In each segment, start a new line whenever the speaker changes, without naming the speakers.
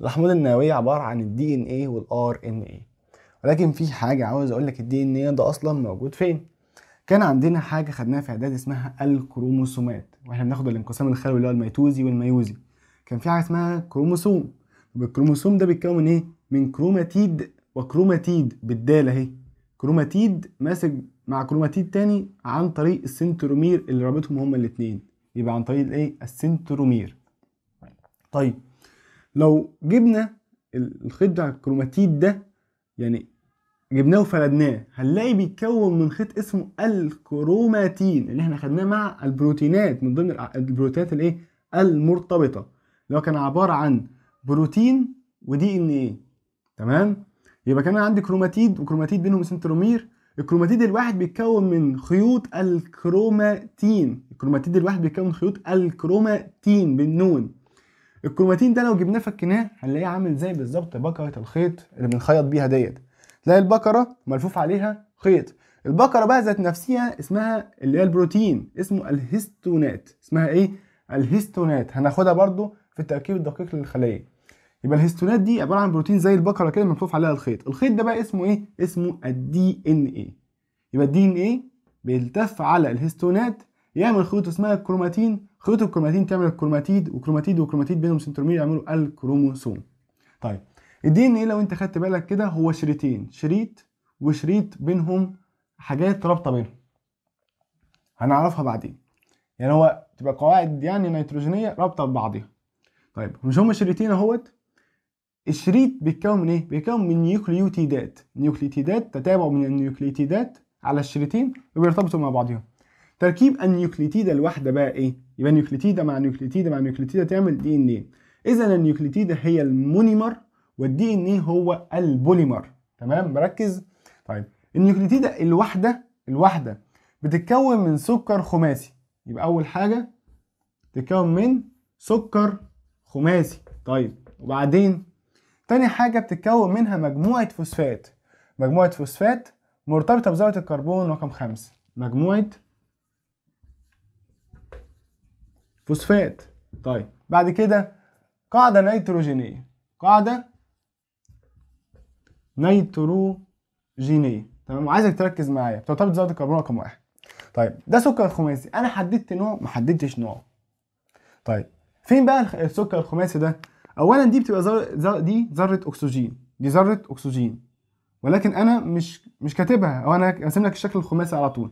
الاحماض النوويه عباره عن الدي ان ايه والار ان ايه ولكن في حاجه عاوز اقول لك الدي ان ايه ده اصلا موجود فين كان عندنا حاجه خدناها في اعداد اسمها الكروموسومات واحنا بناخد الانقسام الخلوي اللي هو الميتوزي والميوزي كان في حاجه اسمها كروموسوم والكروموسوم ده بيتكون من ايه من كروماتيد وكروماتيد بالداله اهي كروماتيد ماسك مع كروماتيد تاني عن طريق السنترومير اللي رابطهم هما الاثنين يبقى عن طريق الايه السنترومير طيب لو جبنا الخيط بتاع الكروماتيد ده يعني جبناه وفردناه هنلاقي بيتكون من خيط اسمه الكروماتين اللي احنا خدناه مع البروتينات من ضمن البروتينات الايه المرتبطه اللي هو كان عباره عن بروتين ودي ان ايه تمام يبقى كان عندي كروماتيد وكروماتيد بينهم سنترومير الكروماتيد الواحد بيتكون من خيوط الكروماتين الكروماتيد الواحد بيتكون من خيوط الكروماتين بالنون الكروماتين ده لو جبناه فكناه هنلاقيه عامل زي بالظبط بكره الخيط اللي بنخيط بيها ديت تلاقي البكره ملفوف عليها خيط البكره بقى ذات نفسها اسمها اللي هي البروتين اسمه الهيستونات اسمها ايه الهيستونات هناخدها برضو في التركيب الدقيق للخليه يبقى الهيستونات دي عباره عن بروتين زي البقره كده ملفوف عليها الخيط الخيط ده بقى اسمه ايه اسمه الدي ان ايه يبقى الدي ان ايه بيلتف على الهيستونات يعمل خيوط اسمها الكروماتين خيوط الكروماتين تعمل الكروماتيد وكروماتيد وكروماتيد بينهم سنترومير يعملوا الكروموسوم طيب الدي ان ايه لو انت خدت بالك كده هو شريطين شريط وشريط بينهم حاجات رابطه بينهم هنعرفها بعدين يعني هو تبقى قواعد يعني نيتروجينيه رابطه ببعضها طيب مش هما شريطين اهوت الشريط بيتكون من ايه بيتكون من نيوكليوتيدات نيوكليوتيدات تتابع من النيوكليوتيدات على الشريطين وبيرتبطوا مع بعضهم تركيب النيوكليتيدة الواحدة بقى ايه؟ يبقى النيوكليتيدة مع نيوكليتيدة مع نيوكليتيدة تعمل دي ان ايه اذا النيوكليتيدة هي المونيمر والدي ان ايه هو البوليمر تمام بركز؟ طيب النيوكليتيدة الواحدة الواحدة بتتكون من سكر خماسي يبقى اول حاجة بتتكون من سكر خماسي طيب وبعدين تاني حاجة بتتكون منها مجموعة فوسفات مجموعة فوسفات مرتبطة بزاوية الكربون رقم خمسة مجموعة فوسفات طيب بعد كده قاعدة نيتروجينية قاعدة نيتروجينية تمام وعايزك تركز معايا بتعتبر بذرة الكربون رقم واحد طيب ده سكر خماسي انا حددت نوع ما حددتش نوعه طيب فين بقى السكر الخماسي ده اولا دي بتبقى زر... زر... دي ذره اكسجين دي ذره اكسجين ولكن انا مش مش كاتبها او انا راسم لك الشكل الخماسي على طول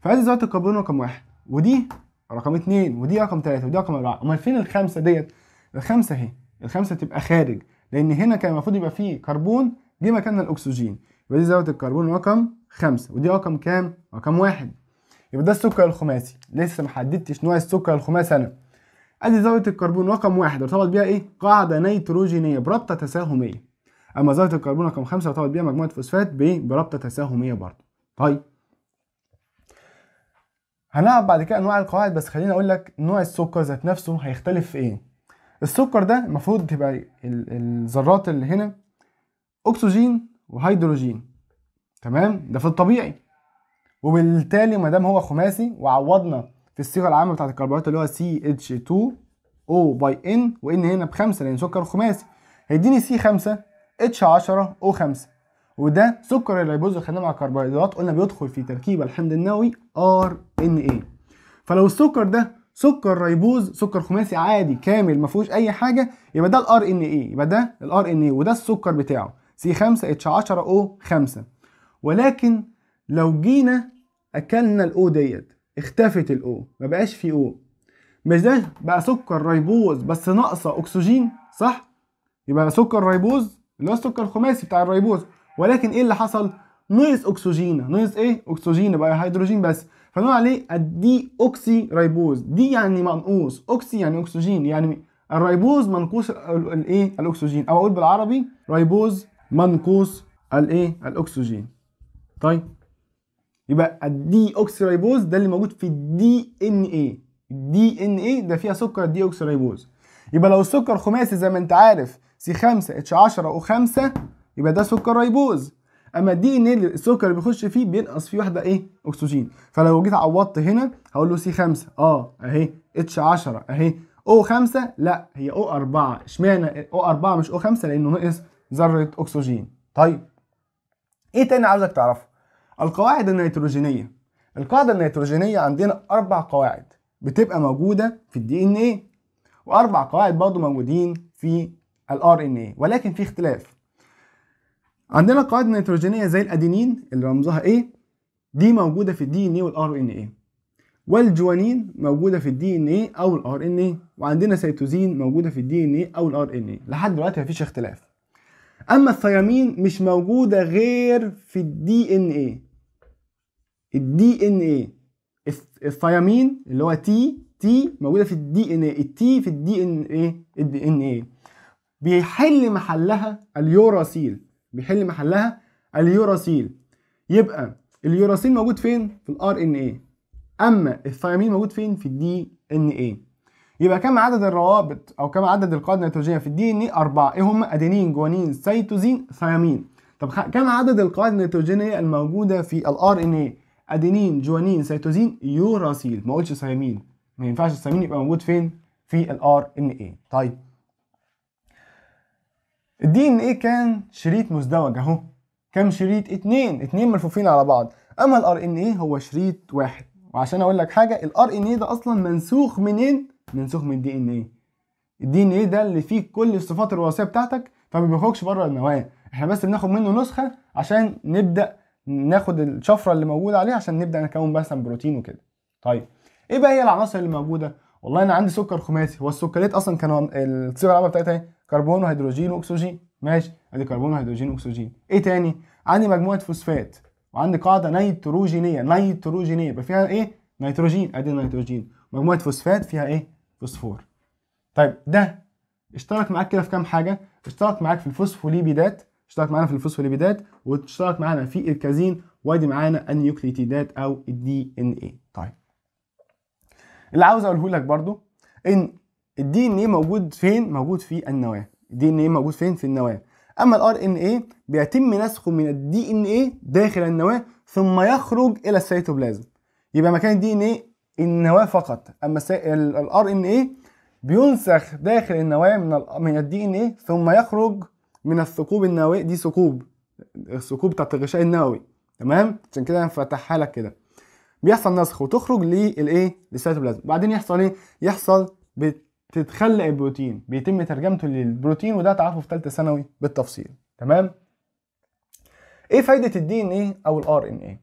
فعايز ذره الكربون رقم واحد ودي رقم اثنين ودي رقم ثلاثه ودي رقم اربعه امال فين الخمسه ديت الخمسه اهي الخمسه تبقى خارج لان هنا كان المفروض يبقى فيه كربون جه مكاننا الاكسجين يبقى دي ذره الكربون رقم خمسة ودي رقم كام رقم واحد يبقى ده السكر الخماسي لسه ما حددتش نوع السكر الخماسي انا ادي ذره الكربون رقم واحد ارتبط بيها ايه قاعده نيتروجينيه برابطه تساهميه اما ذره الكربون رقم خمسة ارتبط بيها مجموعه فوسفات برابطه تساهميه برضه طيب هنلعب بعد كده انواع القواعد بس خليني اقول لك نوع السكر ذات نفسه هيختلف في ايه السكر ده المفروض تبقى الذرات اللي هنا اكسجين وهيدروجين تمام ده في الطبيعي وبالتالي ما دام هو خماسي وعوضنا في الصيغه العامه بتاعه الكربوهيدرات اللي هو CH2O باي N وإن هنا بخمسة لأن سكر خماسي هيديني C5 H10O5 وده سكر الريبوز الخلينا مع الكربوهيدرات قلنا بيدخل في تركيبه الحمض النووي ار ان اي فلو السكر ده سكر ريبوز سكر خماسي عادي كامل ما فيهوش اي حاجه يبقى ده الار ان اي يبقى ده الار ان اي وده السكر بتاعه سي 5 اتش 10 او 5 ولكن لو جينا اكلنا الاو ديت اختفت الاو ما بقاش في او مش ده بقى سكر ريبوز بس ناقصه اكسجين صح يبقى سكر ريبوز اللي هو السكر الخماسي بتاع الريبوز ولكن ايه اللي حصل نقص اكسجين نقص ايه اكسجين بقى هيدروجين بس فنقول عليه الدي اوكسي ريبوز دي يعني منقوص اوكسي يعني اكسجين يعني الريبوز منقوص الايه الاكسجين او اقول بالعربي ريبوز منقوص الايه الاكسجين طيب يبقى الدي اوكسي ريبوز ده اللي موجود في الدي ان ايه الدي ان ايه ده فيها سكر الدي اوكسي ريبوز يبقى لو السكر خماسي زي ما انت عارف سي 5 اتش 10 او 5 يبقى ده سكر ريبوز اما الدي ان ايه السكر اللي بيخش فيه بينقص فيه واحده ايه اكسجين فلو جيت عوضت هنا هقول له سي 5 اه اهي اتش 10 اهي او 5 لا هي او 4 اشمعنى او 4 مش او 5 لانه نقص ذره اكسجين طيب ايه تاني عاوزك تعرفه القواعد النيتروجينيه القاعده النيتروجينيه عندنا اربع قواعد بتبقى موجوده في الدي ان ايه واربع قواعد برضه موجودين في الار ان ايه ولكن في اختلاف عندنا قواعد نيتروجينيه زي الادينين اللي رمزها A إيه؟ دي موجوده في الدي ان ايه والار ان ايه والجوانين موجوده في الدي ان ايه او الار ان ايه وعندنا سيتوزين موجوده في الدي ان ايه او الار ان ايه لحد دلوقتي مفيش اختلاف اما الثيامين مش موجوده غير في الدي ان ايه الدي ان ايه الثيامين اللي هو تي تي موجوده في الدي ان ايه التي في الدي ان ايه الدي ان ايه بيحل محلها اليوراسيل بيحل محلها اليوراسيل يبقى اليوراسيل موجود فين في الار ان اي اما الثيامين موجود فين في الدي ان اي يبقى كم عدد الروابط او كم عدد القاعده النيتروجينيه في الدي ان اي اربعه ايه هم ادينين جوانين سيتوزين ثيامين طب كم عدد القاعده النيتروجينيه الموجوده في الار ان اي ادينين جوانين سيتوزين يوراسيل ما قلتش ثيامين ما ينفعش الثيامين يبقى موجود فين في الار ان اي طيب الدي ان ايه كان شريط مزدوج اهو كام شريط اتنين اتنين ملفوفين على بعض اما الار ان ايه هو شريط واحد وعشان اقول لك حاجه الار ان ايه ده اصلا منسوخ منين منسوخ من الدي ان ايه الدي ان ايه ده اللي فيه كل الصفات الوراثيه بتاعتك فما بيخرجش بره النواه احنا بس بناخد منه نسخه عشان نبدا ناخد الشفره اللي موجوده عليها عشان نبدا نكون مثلا بروتين وكده طيب ايه بقى هي العناصر اللي موجوده والله انا عندي سكر خماسي هو السكريات اصلا كانوا الصيغه العامه بتاعتها ايه كربون وهيدروجين واكسجين ماشي ادي كربون وهيدروجين واكسجين ايه تاني عندي مجموعه فوسفات وعندي قاعده نيتروجينيه نيتروجينيه يبقى فيها ايه نيتروجين ادي نيتروجين مجموعه فوسفات فيها ايه فوسفور طيب ده اشترك معاك كده في كام حاجه اشترك معاك في الفوسفوليبيدات اشترك معانا في الفوسفوليبيدات واشترك معانا في الكازين وادي معانا النيوكليتيدات او الدي ان اي طيب اللي عاوز اقوله لك برضو ان الدي ان ايه موجود فين موجود في النواه الدي ان ايه موجود فين في النواه اما الار ان ايه بيتم نسخه من الدي ان ايه داخل النواه ثم يخرج الى السيتوبلازم يبقى مكان الدي ان ايه النواه فقط اما الار ان ايه بينسخ داخل النواه من من الدي ان ايه ثم يخرج من الثقوب النووي دي ثقوب الثقوب بتاعت الغشاء النووي تمام عشان كده أنا فتحها لك كده بيحصل نسخ وتخرج للايه للسيتوبلازم بعدين يحصل ايه يحصل بت تتخلق البروتين بيتم ترجمته للبروتين وده تعرفه في ثالثه ثانوي بالتفصيل تمام ايه فايده الدي ان ايه او الار ان ايه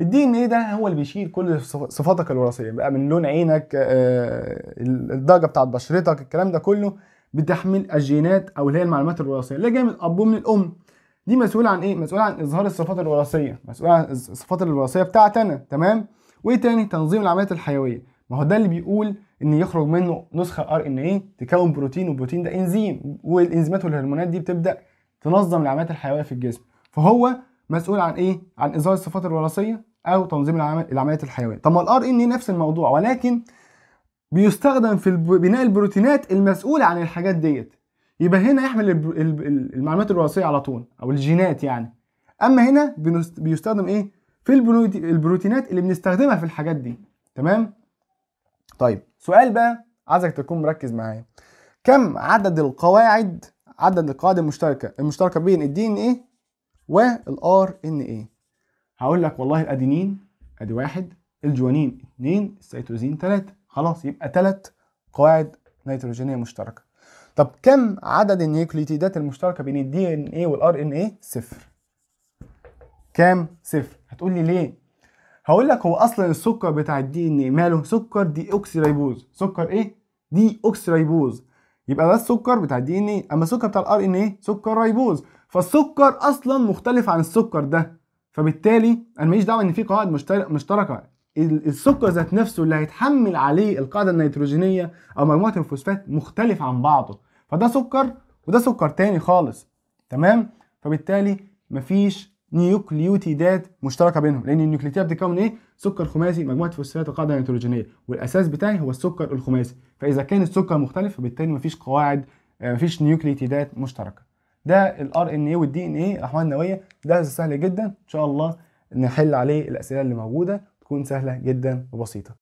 الدي ان ايه ده هو اللي بيشيل كل صفاتك الوراثيه بقى من لون عينك آه، الدرجه بتاعت بشرتك الكلام ده كله بتحمل الجينات او اللي هي المعلومات الوراثيه اللي جايه من الاب ومن الام دي مسؤوله عن ايه مسؤوله عن اظهار الصفات الوراثيه مسؤوله عن الصفات الوراثيه بتاعتنا تمام وايه تاني تنظيم العمليات الحيويه ما هو ده اللي بيقول ان يخرج منه نسخه ار ان اي تكون بروتين والبروتين ده انزيم والانزيمات والهرمونات دي بتبدا تنظم العمليات الحيويه في الجسم فهو مسؤول عن ايه عن اظهار الصفات الوراثيه او تنظيم العمليات الحيويه طب ما الار ان اي نفس الموضوع ولكن بيستخدم في بناء البروتينات المسؤوله عن الحاجات ديت يبقى هنا يحمل المعلومات الوراثيه على طول او الجينات يعني اما هنا بيستخدم ايه في البروتينات اللي بنستخدمها في الحاجات دي تمام طيب سؤال بقى عايزك تكون مركز معايا كم عدد القواعد عدد القواعد المشتركه المشتركه بين الدي ان ايه والار ان ايه هقول لك والله الادينين ادي واحد الجوانين اثنين السيتوزين ثلاثة خلاص يبقى ثلاث قواعد نيتروجينيه مشتركه طب كم عدد النيوكليوتيدات المشتركه بين الدي ان ايه والار ان ايه صفر كام صفر هتقول لي ليه هقول لك هو اصلا السكر بتاع الدي ان ايه ماله سكر دي اوكسي ريبوز سكر ايه دي اوكسي ريبوز يبقى ده السكر بتاع الدي ان ايه اما السكر بتاع الار ان ايه سكر ريبوز فالسكر اصلا مختلف عن السكر ده فبالتالي انا ماليش دعوه ان في قواعد مشتركه السكر ذات نفسه اللي هيتحمل عليه القاعده النيتروجينيه او مجموعه الفوسفات مختلف عن بعضه فده سكر وده سكر تاني خالص تمام فبالتالي مفيش نيوكليوتيدات مشتركه بينهم لان النيوكليوتيدات بتتكون ايه سكر خماسي مجموعه فوسفات وقاعده نيتروجينيه والاساس بتاعي هو السكر الخماسي فاذا كان السكر مختلف فبالتالي مفيش قواعد آه، مفيش نيوكليوتيدات مشتركه ده الار ان اي والدي ان اي الاحوال النوويه ده سهل جدا ان شاء الله نحل عليه الاسئله اللي موجوده تكون سهله جدا وبسيطه